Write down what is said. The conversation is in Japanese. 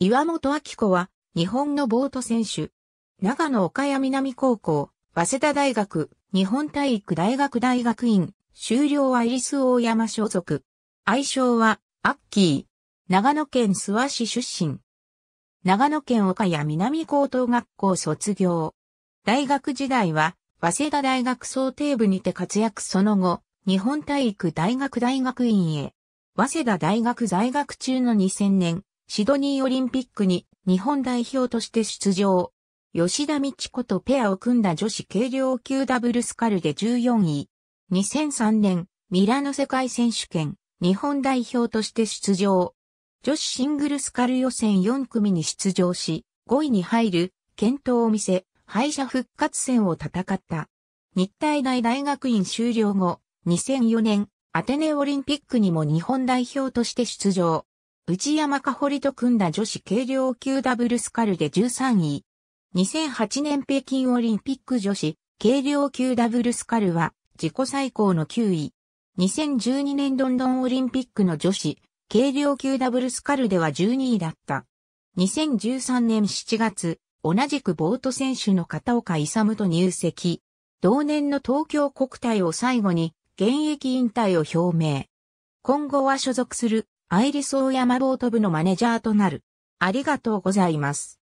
岩本明子は、日本のボート選手。長野岡谷南高校、早稲田大学、日本体育大学大学院、修了はイリス大山所属。愛称は、アッキー。長野県諏訪市出身。長野県岡谷南高等学校卒業。大学時代は、早稲田大学総定部にて活躍その後、日本体育大学大学院へ。早稲田大学在学中の2000年、シドニーオリンピックに日本代表として出場。吉田美智子とペアを組んだ女子軽量級ダブルスカルで14位。2003年、ミラノ世界選手権、日本代表として出場。女子シングルスカル予選4組に出場し、5位に入る、健闘を見せ、敗者復活戦を戦った。日体大大学院修了後、2004年、アテネオリンピックにも日本代表として出場。内山香堀と組んだ女子軽量級ダブルスカルで13位。2008年北京オリンピック女子軽量級ダブルスカルは自己最高の9位。2012年ロンドンオリンピックの女子軽量級ダブルスカルでは12位だった。2013年7月、同じくボート選手の片岡勇と入籍。同年の東京国体を最後に現役引退を表明。今後は所属するアイリスオーヤマボート部のマネージャーとなる。ありがとうございます。